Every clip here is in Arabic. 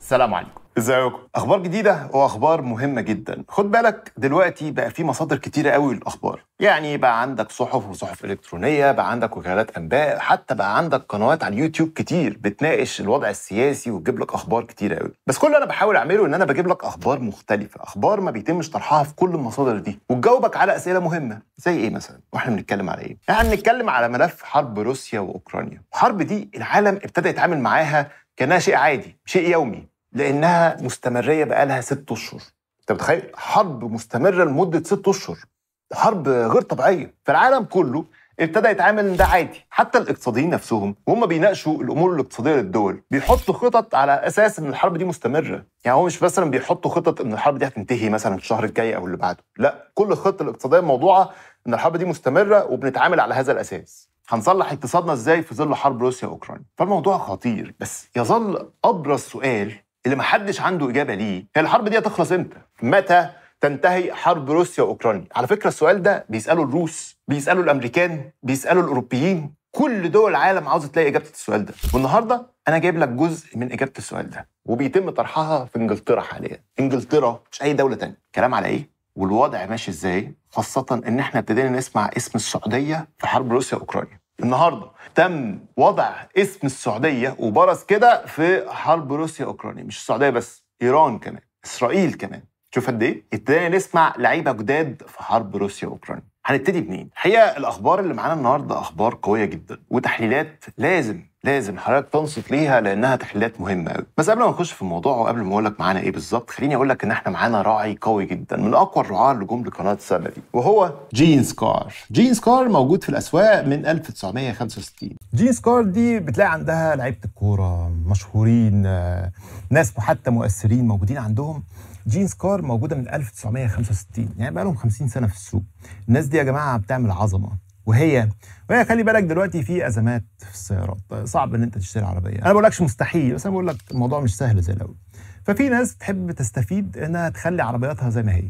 السلام عليكم ازيكم اخبار جديده واخبار مهمه جدا خد بالك دلوقتي بقى في مصادر كتيره قوي للاخبار يعني بقى عندك صحف وصحف الكترونيه بقى عندك وكالات انباء حتى بقى عندك قنوات على اليوتيوب كتير بتناقش الوضع السياسي وتجيب لك اخبار كتيره قوي بس كل اللي انا بحاول اعمله ان انا بجيب لك اخبار مختلفه اخبار ما بيتمش طرحها في كل المصادر دي وتجاوبك على اسئله مهمه زي ايه مثلا واحنا بنتكلم على ايه احنا يعني بنتكلم على ملف حرب روسيا واوكرانيا الحرب دي العالم ابتدى يتعامل معاها كانها شيء عادي شيء يومي لانها مستمريه بقالها ست اشهر انت متخيل حرب مستمره لمده ست اشهر حرب غير طبيعيه فالعالم كله ابتدى يتعامل ان ده عادي حتى الاقتصاديين نفسهم وهم بيناقشوا الامور الاقتصاديه للدول بيحطوا خطط على اساس ان الحرب دي مستمره يعني هو مش مثلا بيحطوا خطط ان الحرب دي هتنتهي مثلا الشهر الجاي او اللي بعده لا كل الخطط الاقتصاديه موضوعه ان الحرب دي مستمره وبنتعامل على هذا الاساس هنصلح اقتصادنا ازاي في ظل حرب روسيا واوكرانيا فالموضوع خطير بس يظل ابرز سؤال اللي محدش عنده اجابه ليه هي الحرب دي هتخلص امتى متى تنتهي حرب روسيا واوكرانيا على فكره السؤال ده بيساله الروس بيساله الامريكان بيساله الاوروبيين كل دول العالم عاوزه تلاقي اجابه السؤال ده والنهارده انا جايب لك جزء من اجابه السؤال ده وبيتم طرحها في انجلترا حاليا انجلترا مش اي دوله تانية كلام على ايه والوضع ماشي ازاي خاصه ان احنا ابتدينا نسمع اسم السعوديه في حرب روسيا واوكرانيا النهارده تم وضع اسم السعوديه وبرز كده في حرب روسيا اوكرانيا مش السعوديه بس ايران كمان اسرائيل كمان شوف قد ايه ابتدينا نسمع لعيبه جداد في حرب روسيا اوكرانيا هنبتدي منين؟ الحقيقه الاخبار اللي معانا النهارده اخبار قويه جدا وتحليلات لازم لازم حضرتك تنصت ليها لانها تحليلات مهمه قوي بس قبل ما نخش في الموضوع وقبل ما اقول لك معانا ايه بالظبط خليني اقول لك ان احنا معانا راعي قوي جدا من اقوى الرعاه اللي جم لقناه السله دي وهو جين سكار جين سكار موجود في الاسواق من 1965 جين سكار دي بتلاقي عندها لعيبه الكوره مشهورين آه، ناس حتى مؤثرين موجودين عندهم جينز كار موجوده من 1965 يعني بقى لهم 50 سنه في السوق الناس دي يا جماعه بتعمل عظمه وهي وهي خلي بالك دلوقتي في ازمات في السيارات صعب ان انت تشتري عربيه انا ما بقولكش مستحيل بس انا بقول لك الموضوع مش سهل زي الاول ففي ناس بتحب تستفيد انها تخلي عربياتها زي ما هي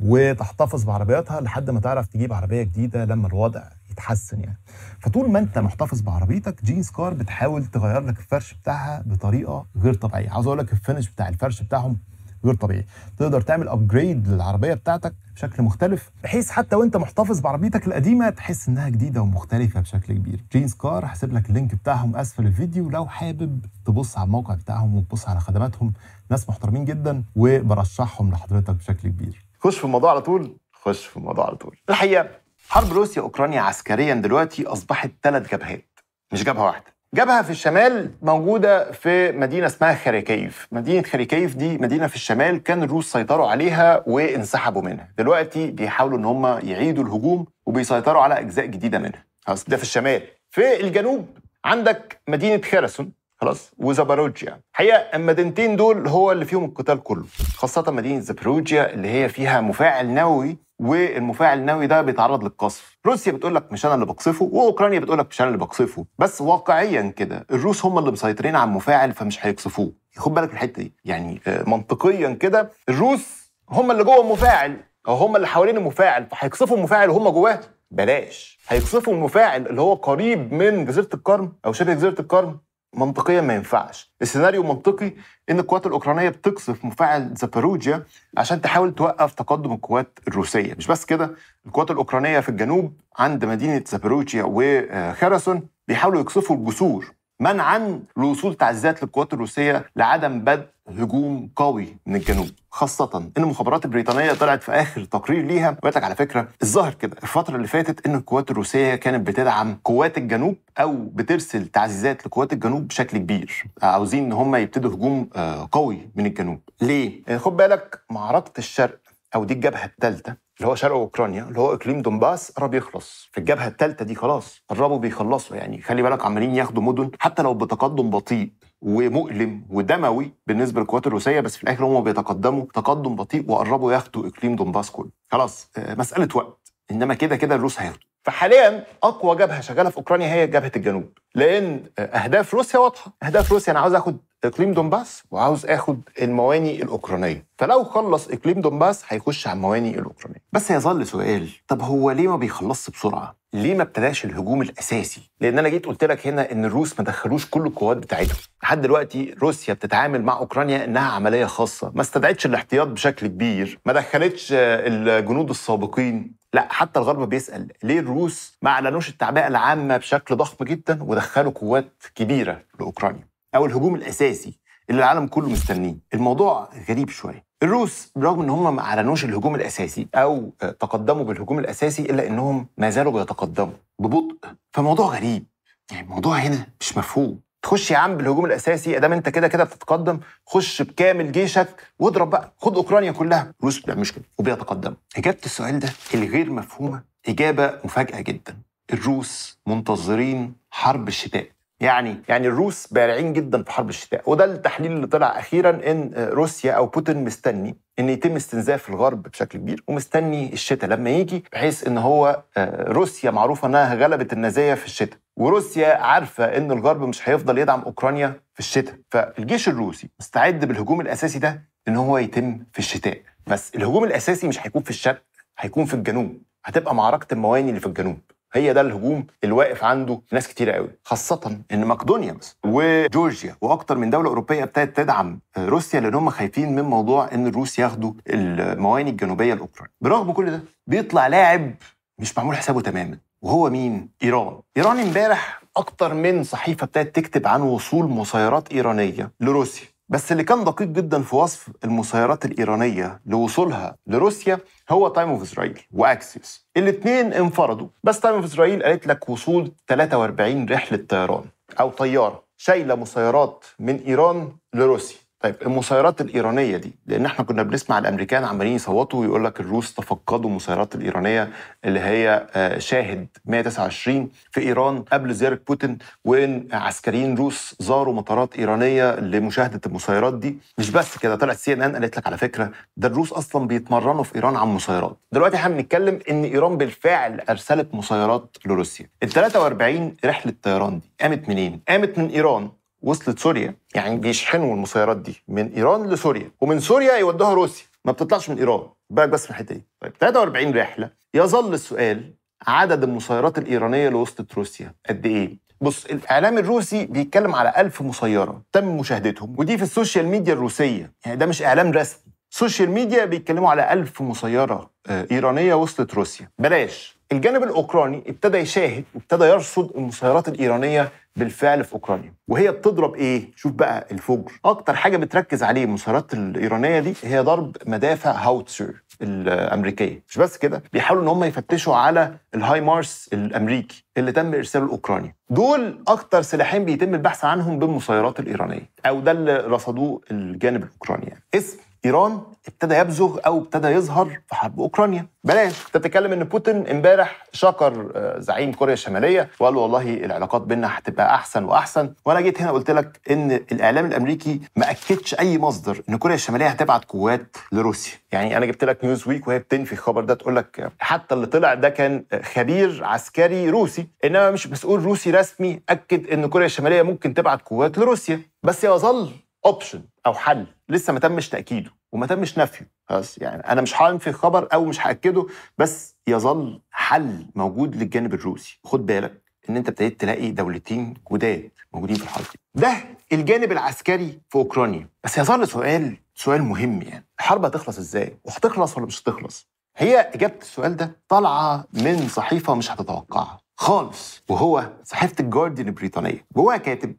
وتحتفظ بعربياتها لحد ما تعرف تجيب عربيه جديده لما الوضع يتحسن يعني فطول ما انت محتفظ بعربيتك جينز كار بتحاول تغير لك الفرش بتاعها بطريقه غير طبيعيه عاوز اقول لك الفينش بتاع الفرش بتاعهم غير طبيعي تقدر تعمل ابجريد للعربيه بتاعتك بشكل مختلف بحيث حتى وانت محتفظ بعربيتك القديمه تحس انها جديده ومختلفه بشكل كبير جينز كار هسيب لك اللينك بتاعهم اسفل الفيديو لو حابب تبص على الموقع بتاعهم وتبص على خدماتهم ناس محترمين جدا وبرشحهم لحضرتك بشكل كبير خش في الموضوع على طول خش في الموضوع على طول الحقيقه حرب روسيا اوكرانيا عسكريا دلوقتي اصبحت ثلاث جبهات مش جبهه واحده جبهة في الشمال موجودة في مدينة اسمها خريكيف مدينة خريكيف دي مدينة في الشمال كان الروس سيطروا عليها وانسحبوا منها دلوقتي بيحاولوا ان هم يعيدوا الهجوم وبيسيطروا على اجزاء جديدة منها خلاص ده في الشمال في الجنوب عندك مدينة خرسون خلاص وزاباروجيا الحقيقه المدينتين دول هو اللي فيهم القتال كله خاصه مدينه زاباروجيا اللي هي فيها مفاعل نووي والمفاعل النووي ده بيتعرض للقصف روسيا بتقول لك مش انا اللي بقصفه واوكرانيا بتقول لك مش انا اللي بقصفه بس واقعيا كده الروس هم اللي مسيطرين على المفاعل فمش هيقصفوه خد بالك الحته دي يعني آه، منطقيا كده الروس هم اللي جوه المفاعل او هم اللي حوالين المفاعل فهيقصفوا المفاعل وهم جواه بلاش هيقصفوا المفاعل اللي هو قريب من جزيره القرم او شبه جزيره القرم منطقيا ما ينفعش السيناريو منطقي ان القوات الاوكرانيه بتقصف مفاعل زاباروجيا عشان تحاول توقف تقدم القوات الروسيه مش بس كده القوات الاوكرانيه في الجنوب عند مدينه زاباروجيا وخرسون بيحاولوا يقصفوا الجسور منعا لوصول تعزيزات للقوات الروسيه لعدم بدء هجوم قوي من الجنوب خاصة إن المخابرات البريطانية طلعت في آخر تقرير ليها وقالت لك على فكرة الظاهر كده الفترة اللي فاتت إن القوات الروسية كانت بتدعم قوات الجنوب أو بترسل تعزيزات لقوات الجنوب بشكل كبير عاوزين إن هم يبتدوا هجوم آه، قوي من الجنوب ليه؟ آه، خد بالك معركة الشرق او دي الجبهه الثالثه اللي هو شرق اوكرانيا اللي هو اقليم دونباس قرب يخلص في الجبهه الثالثه دي خلاص قربوا بيخلصوا يعني خلي بالك عمالين ياخدوا مدن حتى لو بتقدم بطيء ومؤلم ودموي بالنسبه للقوات الروسيه بس في الاخر هم بيتقدموا تقدم بطيء وقربوا ياخدوا اقليم دونباس كله خلاص آه، مساله وقت انما كده كده الروس هياخدوا فحاليا اقوى جبهه شغاله في اوكرانيا هي جبهه الجنوب لان اهداف روسيا واضحه اهداف روسيا انا عاوز اخد اقليم دونباس وعاوز اخد المواني الاوكرانيه فلو خلص اقليم دونباس هيخش على المواني الاوكرانيه بس يظل سؤال طب هو ليه ما بيخلصش بسرعه ليه ما ابتداش الهجوم الاساسي لان انا جيت قلت لك هنا ان الروس ما دخلوش كل القوات بتاعتهم لحد دلوقتي روسيا بتتعامل مع اوكرانيا انها عمليه خاصه ما استدعتش الاحتياط بشكل كبير ما دخلتش الجنود السابقين لا حتى الغرب بيسال ليه الروس ما اعلنوش التعبئه العامه بشكل ضخم جدا ودخلوا قوات كبيره لاوكرانيا او الهجوم الاساسي اللي العالم كله مستنيه الموضوع غريب شويه الروس برغم ان هم ما اعلنوش الهجوم الاساسي او تقدموا بالهجوم الاساسي الا انهم ما زالوا بيتقدموا ببطء فموضوع غريب يعني الموضوع هنا مش مفهوم تخش يا عم بالهجوم الاساسي ادام انت كده كده بتتقدم خش بكامل جيشك واضرب بقى خد اوكرانيا كلها روس لا مش كده وبيتقدم اجابه السؤال ده الغير مفهومه اجابه مفاجاه جدا الروس منتظرين حرب الشتاء يعني يعني الروس بارعين جدا في حرب الشتاء وده التحليل اللي طلع اخيرا ان روسيا او بوتين مستني ان يتم استنزاف الغرب بشكل كبير ومستني الشتاء لما يجي بحيث ان هو آه، روسيا معروفه انها غلبت النازيه في الشتاء وروسيا عارفه ان الغرب مش هيفضل يدعم اوكرانيا في الشتاء فالجيش الروسي مستعد بالهجوم الاساسي ده ان هو يتم في الشتاء بس الهجوم الاساسي مش هيكون في الشرق هيكون في الجنوب هتبقى معركه المواني اللي في الجنوب هي ده الهجوم الواقف عنده ناس كتير قوي خاصه ان مقدونيا مثلا وجورجيا واكتر من دوله اوروبيه ابتدت تدعم روسيا لان هم خايفين من موضوع ان الروس ياخدوا المواني الجنوبيه الاوكرانيه برغم كل ده بيطلع لاعب مش معمول حسابه تماما وهو مين ايران ايران امبارح اكتر من صحيفه ابتدت تكتب عن وصول مسيرات ايرانيه لروسيا بس اللي كان دقيق جدا في وصف المسيرات الإيرانية لوصولها لروسيا هو تايم اوف اسرائيل واكسيوس الاثنين انفرضوا بس تايم اوف اسرائيل قالت لك وصول 43 رحلة طيران أو طيارة شايلة مسيرات من إيران لروسيا طيب المسيرات الايرانيه دي لان احنا كنا بنسمع الامريكان عمالين يصوتوا ويقول لك الروس تفقدوا المسيرات الايرانيه اللي هي آه، شاهد 129 في ايران قبل زياره بوتين وان عسكريين روس زاروا مطارات ايرانيه لمشاهده المسيرات دي مش بس كده طلعت سي ان ان قالت لك على فكره ده الروس اصلا بيتمرنوا في ايران عن مسيرات دلوقتي احنا بنتكلم ان ايران بالفعل ارسلت مسيرات لروسيا ال 43 رحله طيران دي قامت منين قامت من ايران وصلت سوريا يعني بيشحنوا المسيرات دي من ايران لسوريا ومن سوريا يودوها روسيا ما بتطلعش من ايران بالك بس من الحته دي طيب 43 رحله يظل السؤال عدد المسيرات الايرانيه اللي وصلت روسيا قد ايه بص الاعلام الروسي بيتكلم على ألف مسيره تم مشاهدتهم ودي في السوشيال ميديا الروسيه يعني ده مش اعلام رسمي السوشيال ميديا بيتكلموا على ألف مسيره آه، ايرانيه وصلت روسيا بلاش الجانب الاوكراني ابتدى يشاهد وابتدى يرصد المسيرات الايرانيه بالفعل في اوكرانيا وهي بتضرب ايه شوف بقى الفجر اكتر حاجه بتركز عليه المسيرات الايرانيه دي هي ضرب مدافع هاوتسر الامريكيه مش بس كده بيحاولوا ان هم يفتشوا على الهاي مارس الامريكي اللي تم ارساله لاوكرانيا دول اكتر سلاحين بيتم البحث عنهم بالمسيرات الايرانيه او ده اللي رصدوه الجانب الاوكراني يعني. اسم ايران ابتدى يبزغ او ابتدى يظهر في حرب اوكرانيا بلاش انت بتتكلم ان بوتين امبارح شكر آه، زعيم كوريا الشماليه وقال له والله العلاقات بيننا هتبقى احسن واحسن وانا جيت هنا قلت لك ان الاعلام الامريكي ما اكدش اي مصدر ان كوريا الشماليه هتبعت قوات لروسيا يعني انا جبت لك نيوز ويك وهي بتنفي الخبر ده تقول لك حتى اللي طلع ده كان خبير عسكري روسي انما مش مسؤول روسي رسمي اكد ان كوريا الشماليه ممكن تبعت قوات لروسيا بس يظل اوبشن او حل لسه ما تمش تاكيده وما تمش نفيه خلاص يعني انا مش هنفي الخبر او مش هاكده بس يظل حل موجود للجانب الروسي خد بالك ان انت ابتديت تلاقي دولتين جداد موجودين في الحرب ده الجانب العسكري في اوكرانيا بس يظل سؤال سؤال مهم يعني الحرب هتخلص ازاي وهتخلص ولا مش هتخلص هي اجابه السؤال ده طالعه من صحيفه مش هتتوقعها خالص وهو صحيفه الجارديان البريطانيه جواها كاتب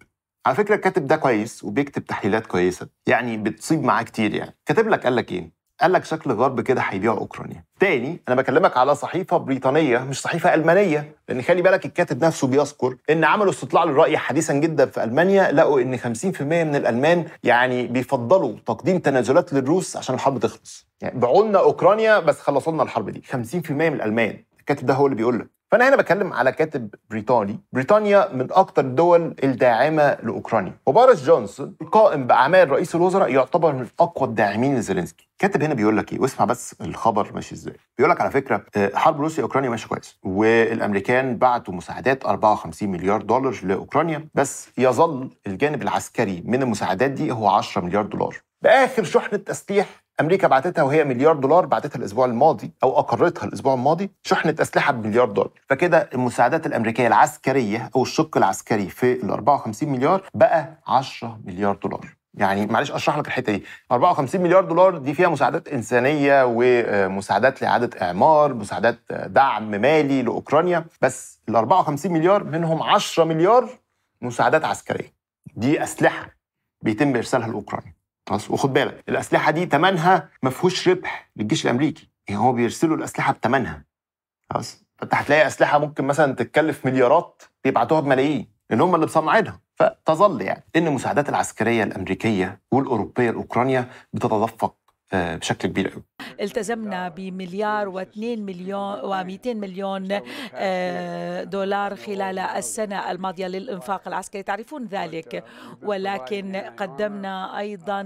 على فكره الكاتب ده كويس وبيكتب تحليلات كويسه يعني بتصيب معاه كتير يعني كاتب لك قال لك ايه قال لك شكل الغرب كده هيبيع اوكرانيا تاني انا بكلمك على صحيفه بريطانيه مش صحيفه المانيه لان خلي بالك الكاتب نفسه بيذكر ان عملوا استطلاع للراي حديثا جدا في المانيا لقوا ان 50% من الالمان يعني بيفضلوا تقديم تنازلات للروس عشان الحرب تخلص يعني بعولنا لنا اوكرانيا بس خلصوا لنا الحرب دي 50% من الالمان الكاتب ده هو اللي بيقول لك فانا هنا بتكلم على كاتب بريطاني بريطانيا من اكثر الدول الداعمه لاوكرانيا وبارس جونسون القائم باعمال رئيس الوزراء يعتبر من اقوى الداعمين لزيلينسكي كاتب هنا بيقول لك ايه واسمع بس الخبر ماشي ازاي بيقول لك على فكره آه، حرب روسيا اوكرانيا ماشيه كويس والامريكان بعتوا مساعدات 54 مليار دولار لاوكرانيا بس يظل الجانب العسكري من المساعدات دي هو 10 مليار دولار باخر شحنه تسليح امريكا بعتتها وهي مليار دولار بعتتها الاسبوع الماضي او اقرتها الاسبوع الماضي شحنه اسلحه بمليار دولار فكده المساعدات الامريكيه العسكريه او الشق العسكري في ال 54 مليار بقى 10 مليار دولار يعني معلش اشرح لك الحته دي 54 مليار دولار دي فيها مساعدات انسانيه ومساعدات لاعاده اعمار مساعدات دعم مالي لاوكرانيا بس ال 54 مليار منهم 10 مليار مساعدات عسكريه دي اسلحه بيتم ارسالها لاوكرانيا خلاص وخد بالك الاسلحه دي ثمنها ما فيهوش ربح للجيش الامريكي يعني هو بيرسلوا الاسلحه بثمنها خلاص فانت هتلاقي اسلحه ممكن مثلا تتكلف مليارات بيبعتوها بملايين لان هم اللي مصنعينها فتظل يعني ان المساعدات العسكريه الامريكيه والاوروبيه لاوكرانيا بتتدفق آه، بشكل كبير التزمنا بمليار و2 مليون و200 مليون آه، دولار خلال السنه الماضيه للانفاق العسكري تعرفون ذلك ولكن قدمنا ايضا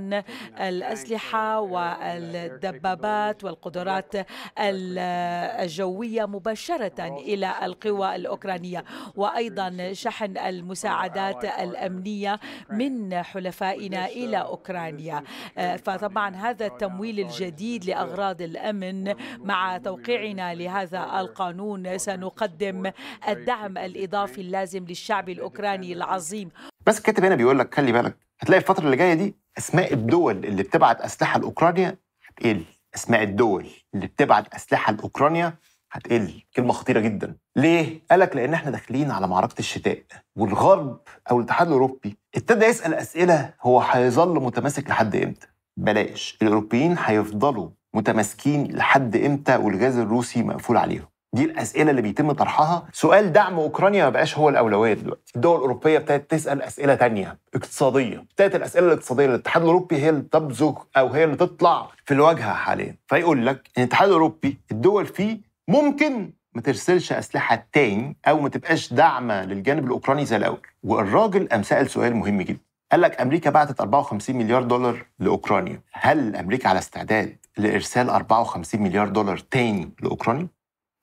الاسلحه والدبابات والقدرات الجويه مباشره الى القوى الاوكرانيه وايضا شحن المساعدات الامنيه من حلفائنا الى اوكرانيا آه، فطبعا هذا التمويل التمويل الجديد لأغراض الأمن مع توقيعنا لهذا القانون سنقدم الدعم الإضافي اللازم للشعب الأوكراني العظيم بس الكاتب هنا بيقول لك خلي بالك هتلاقي الفترة اللي جاية دي أسماء الدول اللي بتبعت أسلحة لأوكرانيا هتقل أسماء الدول اللي بتبعت أسلحة لأوكرانيا هتقل كلمة خطيرة جدا ليه؟ قالك لأن احنا داخلين على معركة الشتاء والغرب أو الاتحاد الأوروبي ابتدى يسأل أسئلة هو هيظل متماسك لحد إمتى بلاش الاوروبيين هيفضلوا متماسكين لحد امتى والغاز الروسي مقفول عليهم دي الاسئله اللي بيتم طرحها سؤال دعم اوكرانيا ما بقاش هو الاولويه دلوقتي الدول الاوروبيه ابتدت تسال اسئله تانية اقتصاديه ابتدت الاسئله الاقتصاديه للاتحاد الاوروبي هي اللي تبزغ او هي اللي تطلع في الواجهه حاليا فيقول لك ان الاتحاد الاوروبي الدول فيه ممكن ما ترسلش اسلحه تاني او ما تبقاش داعمه للجانب الاوكراني زي الاول والراجل قام سال سؤال مهم جدا قال لك امريكا بعتت 54 مليار دولار لاوكرانيا هل امريكا على استعداد لارسال 54 مليار دولار تاني لاوكرانيا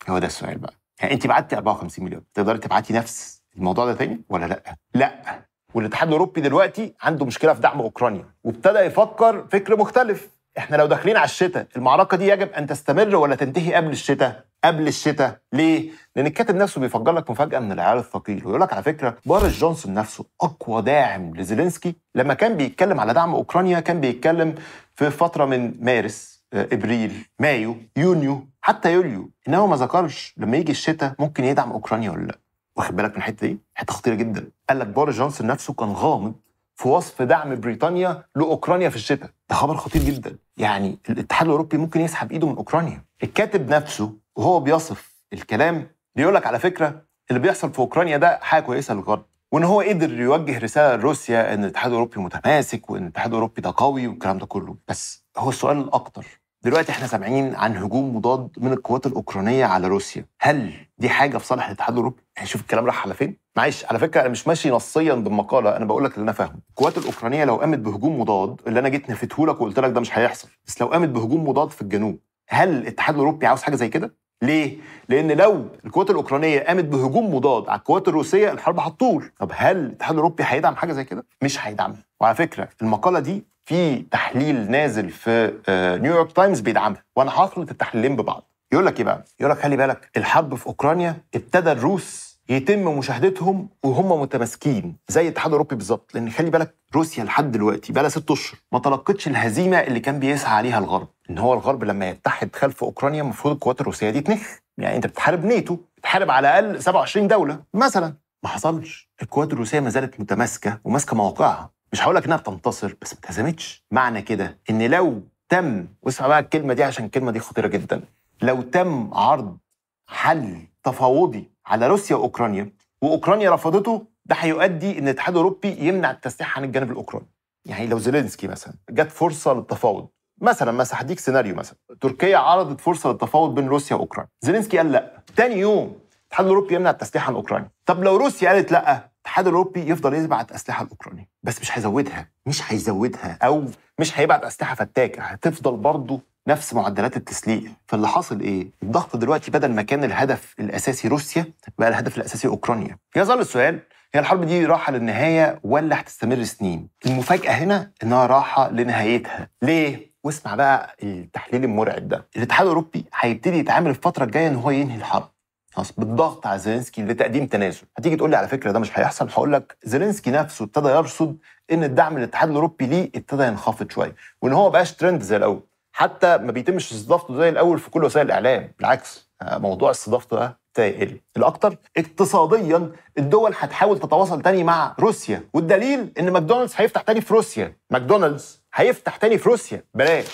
هو ده السؤال بقى يعني انت بعتي 54 مليار تقدري تبعتي نفس الموضوع ده تاني ولا لا لا والاتحاد الاوروبي دلوقتي عنده مشكله في دعم اوكرانيا وابتدى يفكر فكر مختلف احنا لو داخلين على الشتاء المعركه دي يجب ان تستمر ولا تنتهي قبل الشتاء قبل الشتاء ليه لان الكاتب نفسه بيفجر لك مفاجاه من العيار الثقيل ويقول لك على فكره بارش جونسون نفسه اقوى داعم لزيلينسكي لما كان بيتكلم على دعم اوكرانيا كان بيتكلم في فتره من مارس آه، ابريل مايو يونيو حتى يوليو انه ما ذكرش لما يجي الشتاء ممكن يدعم اوكرانيا ولا لا واخد بالك من الحته دي حته خطيره جدا قال لك بارش جونسون نفسه كان غامض في وصف دعم بريطانيا لاوكرانيا في الشتاء ده خبر خطير جدا يعني الاتحاد الاوروبي ممكن يسحب ايده من اوكرانيا الكاتب نفسه وهو بيصف الكلام بيقول لك على فكره اللي بيحصل في اوكرانيا ده حاجه كويسه للغرب وان هو قدر يوجه رساله لروسيا ان الاتحاد الاوروبي متماسك وان الاتحاد الاوروبي ده قوي والكلام ده كله بس هو السؤال الاكتر دلوقتي احنا سامعين عن هجوم مضاد من القوات الاوكرانيه على روسيا، هل دي حاجه في صالح الاتحاد الاوروبي؟ هنشوف يعني الكلام راح على فين؟ معلش على فكره انا مش ماشي نصيا بالمقاله انا بقول لك اللي انا فاهمه، القوات الاوكرانيه لو قامت بهجوم مضاد اللي انا جيت نفيته لك وقلت لك ده مش هيحصل، بس لو قامت بهجوم مضاد في الجنوب، هل الاتحاد الاوروبي عاوز حاجه زي كده؟ ليه؟ لأن لو القوات الأوكرانية قامت بهجوم مضاد على القوات الروسية الحرب هتطول، طب هل الاتحاد الأوروبي هيدعم حاجة زي كده؟ مش هيدعمها، وعلى فكرة المقالة دي في تحليل نازل في نيويورك آه، تايمز بيدعمها وانا هخلط التحليلين ببعض يقول لك ايه بقى يقول لك خلي بالك الحرب في اوكرانيا ابتدى الروس يتم مشاهدتهم وهم متماسكين زي الاتحاد الاوروبي بالظبط لان خلي بالك روسيا لحد دلوقتي بقى لها ست اشهر ما تلقتش الهزيمه اللي كان بيسعى عليها الغرب ان هو الغرب لما يتحد خلف اوكرانيا المفروض القوات الروسيه دي تنخ يعني انت بتحارب نيتو بتحارب على الاقل 27 دوله مثلا ما حصلش القوات الروسيه ما زالت متماسكه وماسكه مواقعها مش هقول لك انها بتنتصر بس ما اتهزمتش معنى كده ان لو تم واسمع بقى الكلمه دي عشان الكلمه دي خطيره جدا لو تم عرض حل تفاوضي على روسيا واوكرانيا واوكرانيا رفضته ده هيؤدي ان الاتحاد الاوروبي يمنع التسليح عن الجانب الاوكراني يعني لو زيلينسكي مثلا جت فرصه للتفاوض مثلا مثلا هديك سيناريو مثلا تركيا عرضت فرصه للتفاوض بين روسيا واوكرانيا زيلينسكي قال لا تاني يوم الاتحاد الاوروبي يمنع التسليح عن اوكرانيا طب لو روسيا قالت لا الاتحاد الاوروبي يفضل يبعت اسلحه لاوكرانيا بس مش هيزودها مش هيزودها او مش هيبعت اسلحه فتاكه هتفضل برضه نفس معدلات التسليق فاللي حاصل ايه الضغط دلوقتي بدل ما كان الهدف الاساسي روسيا بقى الهدف الاساسي اوكرانيا يظل السؤال هي الحرب دي راحه للنهايه ولا هتستمر سنين المفاجاه هنا انها راحه لنهايتها ليه واسمع بقى التحليل المرعب ده الاتحاد الاوروبي هيبتدي يتعامل الفتره الجايه ان هو ينهي الحرب خلاص بالضغط على زيلينسكي لتقديم تنازل هتيجي تقول لي على فكره ده مش هيحصل هقول لك زيلينسكي نفسه ابتدى يرصد ان الدعم للاتحاد الاوروبي ليه ابتدى ينخفض شويه وان هو بقاش ترند زي الاول حتى ما بيتمش استضافته زي الاول في كل وسائل الاعلام بالعكس آه، موضوع استضافته ده ابتدى الاكثر اقتصاديا الدول هتحاول تتواصل تاني مع روسيا والدليل ان ماكدونالدز هيفتح تاني في روسيا ماكدونالدز هيفتح تاني في روسيا بلاش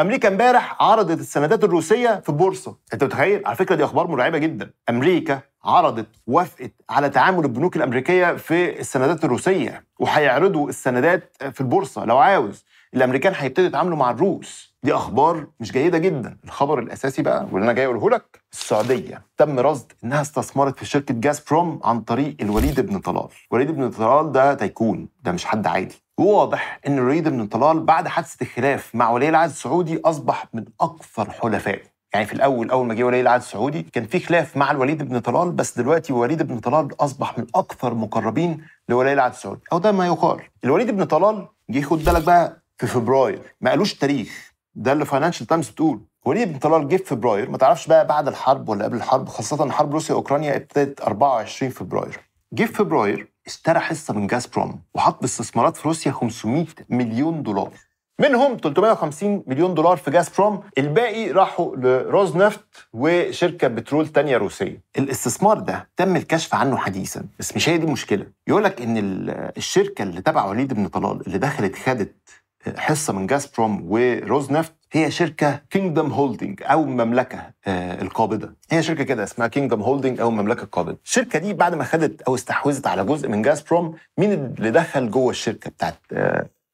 امريكا امبارح عرضت السندات الروسيه في البورصه انت متخيل على فكره دي اخبار مرعبه جدا امريكا عرضت وافقت على تعامل البنوك الامريكيه في السندات الروسيه وهيعرضوا السندات في البورصه لو عاوز الامريكان هيبتدوا يتعاملوا مع الروس دي اخبار مش جيده جدا الخبر الاساسي بقى واللي انا جاي اقوله لك السعوديه تم رصد انها استثمرت في شركه جاز بروم عن طريق الوليد بن طلال وليد بن طلال ده تيكون ده مش حد عادي وواضح ان الوليد بن طلال بعد حادثه الخلاف مع ولي العهد السعودي اصبح من اكثر حلفائه يعني في الاول اول ما جه ولي العهد السعودي كان في خلاف مع الوليد بن طلال بس دلوقتي وليد بن طلال اصبح من اكثر مقربين لولي العهد السعودي او ده ما يقال الوليد بن طلال جه خد بالك بقى في فبراير ما قالوش تاريخ ده اللي فاينانشال تايمز بتقول وليد بن طلال جه في فبراير ما تعرفش بقى بعد الحرب ولا قبل الحرب خاصه حرب روسيا اوكرانيا ابتدت 24 فبراير جه في فبراير اشترى حصه من جاز بروم وحط استثمارات في روسيا 500 مليون دولار منهم 350 مليون دولار في جاز بروم الباقي راحوا لروز نفت وشركه بترول تانية روسيه الاستثمار ده تم الكشف عنه حديثا بس مش هي دي المشكله يقول لك ان الشركه اللي تبع وليد بن طلال اللي دخلت خدت حصه من جاز بروم وروز نفت هي شركه كينجدم هولدنج او المملكه آه، القابضه هي شركه كده اسمها كينجدم هولدنج او المملكه القابضه الشركه دي بعد ما خدت او استحوذت على جزء من جاز بروم مين اللي دخل جوه الشركه بتاعت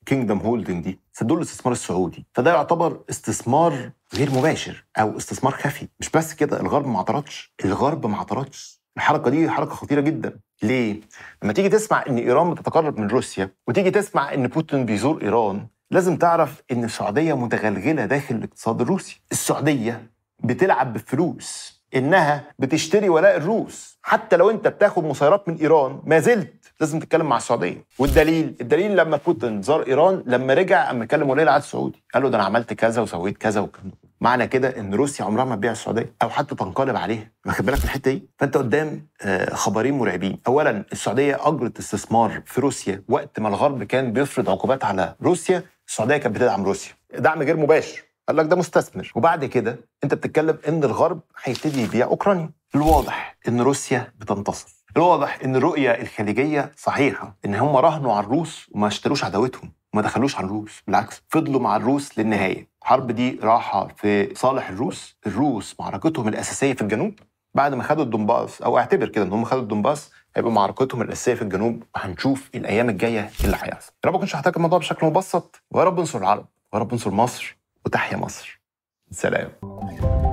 كينجدم آه، هولدنج دي صندوق الاستثمار السعودي فده يعتبر استثمار غير مباشر او استثمار خفي مش بس كده الغرب ما اعترضش الغرب ما اعترضش الحركه دي حركه خطيره جدا ليه لما تيجي تسمع ان ايران بتتقرب من روسيا وتيجي تسمع ان بوتين بيزور ايران لازم تعرف ان السعوديه متغلغله داخل الاقتصاد الروسي السعوديه بتلعب بالفلوس انها بتشتري ولاء الروس حتى لو انت بتاخد مسيرات من ايران ما زلت لازم تتكلم مع السعوديه والدليل الدليل لما بوتين زار ايران لما رجع اما كلم ولي العهد السعودي قال له ده انا عملت كذا وسويت كذا وكذا معنى كده ان روسيا عمرها ما تبيع السعوديه او حتى تنقلب عليها واخد بالك من الحته دي فانت قدام آه، خبرين مرعبين اولا السعوديه اجرت استثمار في روسيا وقت ما الغرب كان بيفرض عقوبات على روسيا السعوديه كانت بتدعم روسيا دعم غير مباشر قال لك ده مستثمر وبعد كده انت بتتكلم ان الغرب هيبتدي يبيع اوكرانيا الواضح ان روسيا بتنتصر الواضح ان الرؤيه الخليجيه صحيحه ان هم راهنوا على الروس وما اشتروش عداوتهم وما دخلوش على الروس بالعكس فضلوا مع الروس للنهايه الحرب دي راحه في صالح الروس الروس معركتهم الاساسيه في الجنوب بعد ما خدوا الدنباس او اعتبر كده ان هم خدوا الدنباس هيبقى معركتهم الاساسيه في الجنوب وهنشوف الايام الجايه ايه اللي هيحصل يا رب ما كنتش الموضوع بشكل مبسط ويا رب انصر العرب ويا رب انصر مصر وتحيا مصر سلام